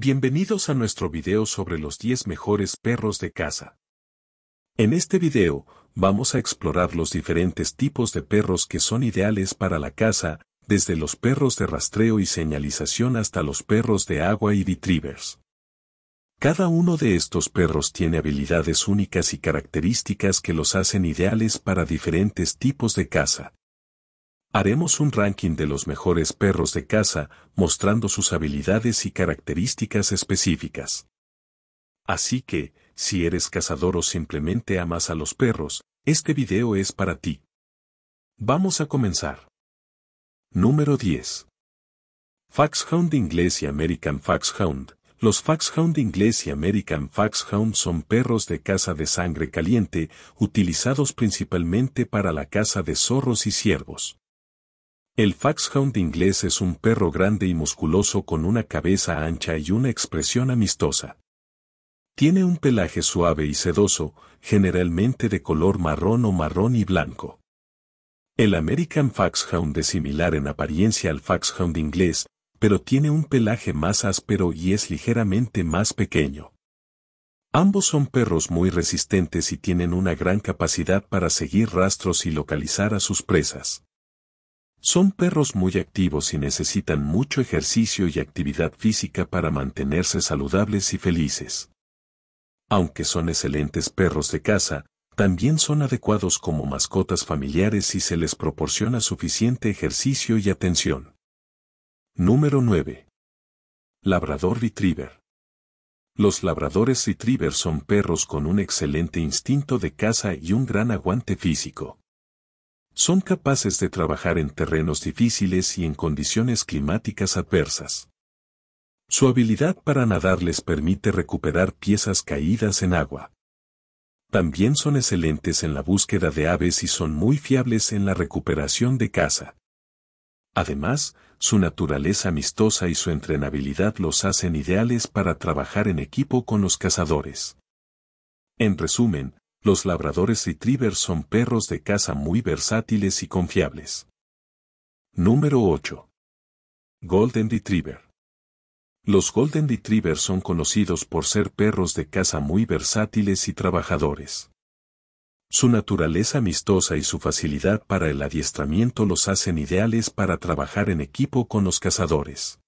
Bienvenidos a nuestro video sobre los 10 mejores perros de casa. En este video, vamos a explorar los diferentes tipos de perros que son ideales para la casa, desde los perros de rastreo y señalización hasta los perros de agua y retrievers. Cada uno de estos perros tiene habilidades únicas y características que los hacen ideales para diferentes tipos de caza. Haremos un ranking de los mejores perros de caza, mostrando sus habilidades y características específicas. Así que, si eres cazador o simplemente amas a los perros, este video es para ti. Vamos a comenzar. Número 10. Foxhound inglés y American Foxhound. Los Foxhound inglés y American Foxhound son perros de caza de sangre caliente, utilizados principalmente para la caza de zorros y ciervos. El Foxhound inglés es un perro grande y musculoso con una cabeza ancha y una expresión amistosa. Tiene un pelaje suave y sedoso, generalmente de color marrón o marrón y blanco. El American Foxhound es similar en apariencia al Foxhound inglés, pero tiene un pelaje más áspero y es ligeramente más pequeño. Ambos son perros muy resistentes y tienen una gran capacidad para seguir rastros y localizar a sus presas. Son perros muy activos y necesitan mucho ejercicio y actividad física para mantenerse saludables y felices. Aunque son excelentes perros de caza, también son adecuados como mascotas familiares si se les proporciona suficiente ejercicio y atención. Número 9. Labrador Retriever. Los labradores retriever son perros con un excelente instinto de caza y un gran aguante físico son capaces de trabajar en terrenos difíciles y en condiciones climáticas adversas. Su habilidad para nadar les permite recuperar piezas caídas en agua. También son excelentes en la búsqueda de aves y son muy fiables en la recuperación de caza. Además, su naturaleza amistosa y su entrenabilidad los hacen ideales para trabajar en equipo con los cazadores. En resumen, los labradores retrievers son perros de caza muy versátiles y confiables. Número 8. Golden Retriever. Los Golden Retriever son conocidos por ser perros de caza muy versátiles y trabajadores. Su naturaleza amistosa y su facilidad para el adiestramiento los hacen ideales para trabajar en equipo con los cazadores.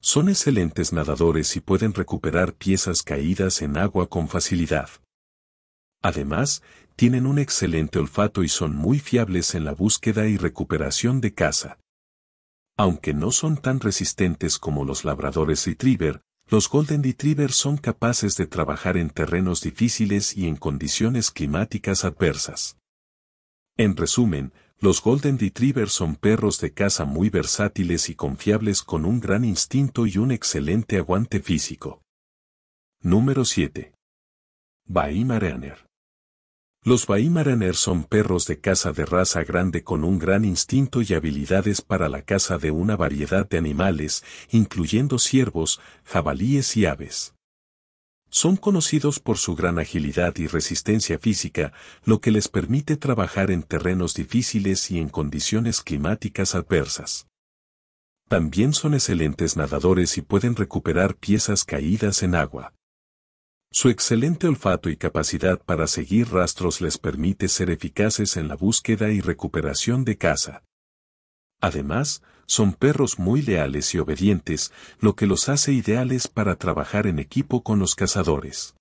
Son excelentes nadadores y pueden recuperar piezas caídas en agua con facilidad. Además, tienen un excelente olfato y son muy fiables en la búsqueda y recuperación de caza. Aunque no son tan resistentes como los labradores retriever, los golden retriever son capaces de trabajar en terrenos difíciles y en condiciones climáticas adversas. En resumen, los golden retriever son perros de caza muy versátiles y confiables con un gran instinto y un excelente aguante físico. Número 7. Los Weimaraner son perros de caza de raza grande con un gran instinto y habilidades para la caza de una variedad de animales, incluyendo ciervos, jabalíes y aves. Son conocidos por su gran agilidad y resistencia física, lo que les permite trabajar en terrenos difíciles y en condiciones climáticas adversas. También son excelentes nadadores y pueden recuperar piezas caídas en agua. Su excelente olfato y capacidad para seguir rastros les permite ser eficaces en la búsqueda y recuperación de caza. Además, son perros muy leales y obedientes, lo que los hace ideales para trabajar en equipo con los cazadores.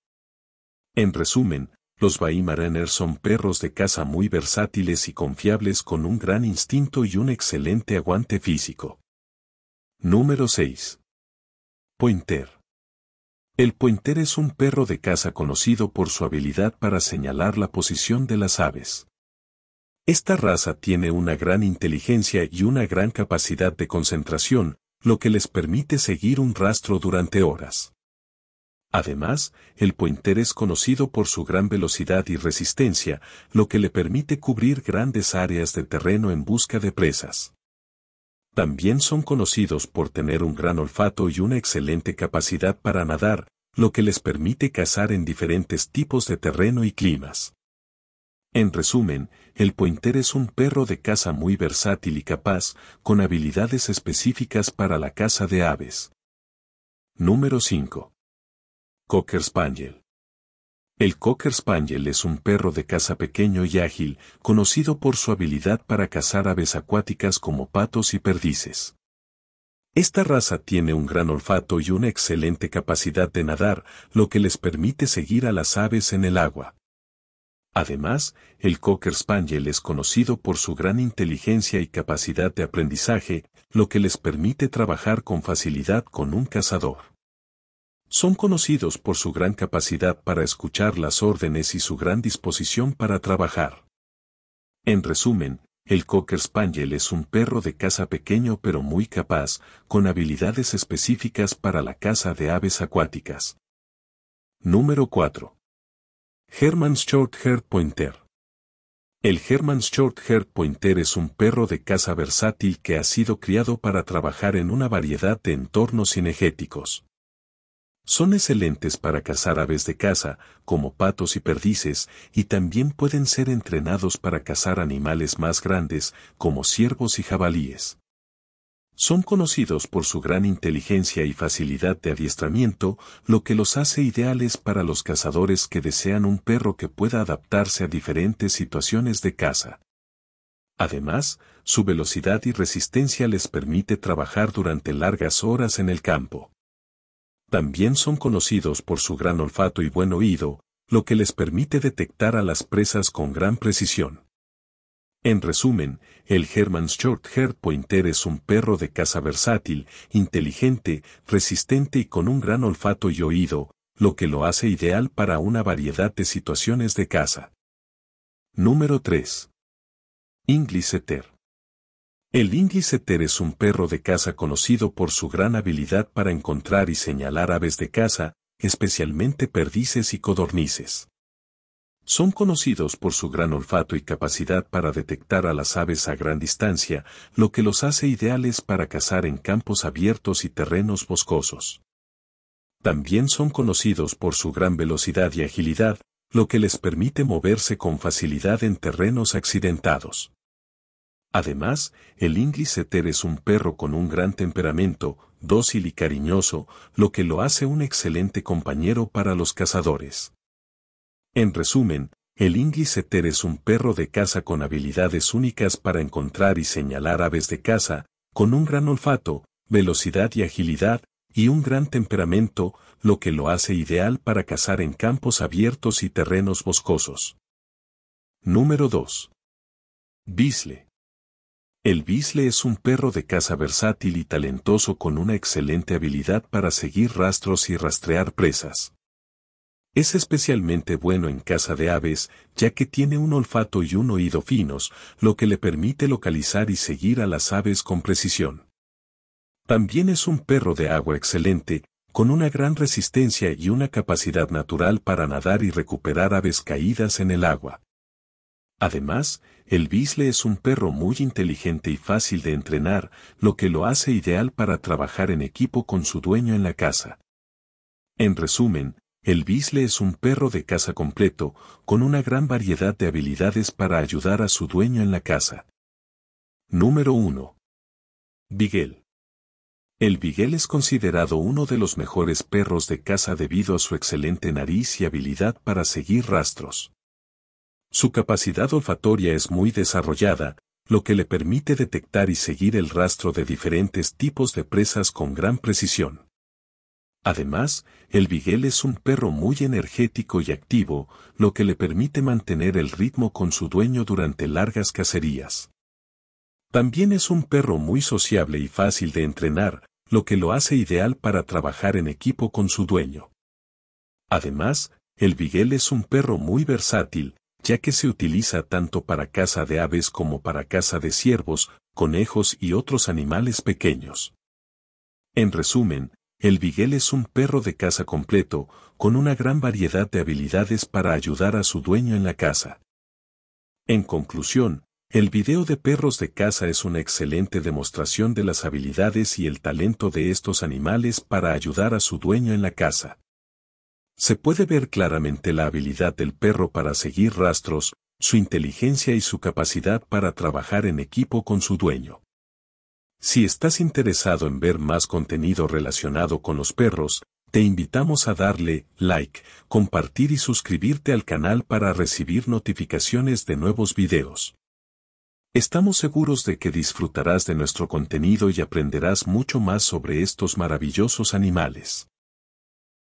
En resumen, los Baimaraner son perros de caza muy versátiles y confiables con un gran instinto y un excelente aguante físico. Número 6. Pointer. El pointer es un perro de caza conocido por su habilidad para señalar la posición de las aves. Esta raza tiene una gran inteligencia y una gran capacidad de concentración, lo que les permite seguir un rastro durante horas. Además, el pointer es conocido por su gran velocidad y resistencia, lo que le permite cubrir grandes áreas de terreno en busca de presas también son conocidos por tener un gran olfato y una excelente capacidad para nadar, lo que les permite cazar en diferentes tipos de terreno y climas. En resumen, el pointer es un perro de caza muy versátil y capaz, con habilidades específicas para la caza de aves. Número 5. Cocker Spaniel. El Cocker Spaniel es un perro de caza pequeño y ágil, conocido por su habilidad para cazar aves acuáticas como patos y perdices. Esta raza tiene un gran olfato y una excelente capacidad de nadar, lo que les permite seguir a las aves en el agua. Además, el Cocker Spaniel es conocido por su gran inteligencia y capacidad de aprendizaje, lo que les permite trabajar con facilidad con un cazador. Son conocidos por su gran capacidad para escuchar las órdenes y su gran disposición para trabajar. En resumen, el Cocker Spaniel es un perro de caza pequeño pero muy capaz, con habilidades específicas para la caza de aves acuáticas. Número 4. Short Shorthaired Pointer. El Short Shorthaired Pointer es un perro de caza versátil que ha sido criado para trabajar en una variedad de entornos cinegéticos. Son excelentes para cazar aves de caza, como patos y perdices, y también pueden ser entrenados para cazar animales más grandes, como ciervos y jabalíes. Son conocidos por su gran inteligencia y facilidad de adiestramiento, lo que los hace ideales para los cazadores que desean un perro que pueda adaptarse a diferentes situaciones de caza. Además, su velocidad y resistencia les permite trabajar durante largas horas en el campo también son conocidos por su gran olfato y buen oído, lo que les permite detectar a las presas con gran precisión. En resumen, el German Shorthair Pointer es un perro de caza versátil, inteligente, resistente y con un gran olfato y oído, lo que lo hace ideal para una variedad de situaciones de caza. Número 3. Ingliseter. El ter es un perro de caza conocido por su gran habilidad para encontrar y señalar aves de caza, especialmente perdices y codornices. Son conocidos por su gran olfato y capacidad para detectar a las aves a gran distancia, lo que los hace ideales para cazar en campos abiertos y terrenos boscosos. También son conocidos por su gran velocidad y agilidad, lo que les permite moverse con facilidad en terrenos accidentados. Además, el English Setter es un perro con un gran temperamento, dócil y cariñoso, lo que lo hace un excelente compañero para los cazadores. En resumen, el English Setter es un perro de caza con habilidades únicas para encontrar y señalar aves de caza, con un gran olfato, velocidad y agilidad, y un gran temperamento, lo que lo hace ideal para cazar en campos abiertos y terrenos boscosos. Número 2. Bisle. El bisle es un perro de caza versátil y talentoso con una excelente habilidad para seguir rastros y rastrear presas. Es especialmente bueno en caza de aves, ya que tiene un olfato y un oído finos, lo que le permite localizar y seguir a las aves con precisión. También es un perro de agua excelente, con una gran resistencia y una capacidad natural para nadar y recuperar aves caídas en el agua. Además, el bisle es un perro muy inteligente y fácil de entrenar, lo que lo hace ideal para trabajar en equipo con su dueño en la casa. En resumen, el bisle es un perro de casa completo, con una gran variedad de habilidades para ayudar a su dueño en la casa. Número 1. Bigel. El Bigel es considerado uno de los mejores perros de caza debido a su excelente nariz y habilidad para seguir rastros. Su capacidad olfatoria es muy desarrollada, lo que le permite detectar y seguir el rastro de diferentes tipos de presas con gran precisión. Además, el Bigel es un perro muy energético y activo, lo que le permite mantener el ritmo con su dueño durante largas cacerías. También es un perro muy sociable y fácil de entrenar, lo que lo hace ideal para trabajar en equipo con su dueño. Además, el Bigel es un perro muy versátil, ya que se utiliza tanto para caza de aves como para caza de ciervos, conejos y otros animales pequeños. En resumen, el Bigel es un perro de caza completo, con una gran variedad de habilidades para ayudar a su dueño en la casa. En conclusión, el video de perros de caza es una excelente demostración de las habilidades y el talento de estos animales para ayudar a su dueño en la caza se puede ver claramente la habilidad del perro para seguir rastros, su inteligencia y su capacidad para trabajar en equipo con su dueño. Si estás interesado en ver más contenido relacionado con los perros, te invitamos a darle like, compartir y suscribirte al canal para recibir notificaciones de nuevos videos. Estamos seguros de que disfrutarás de nuestro contenido y aprenderás mucho más sobre estos maravillosos animales.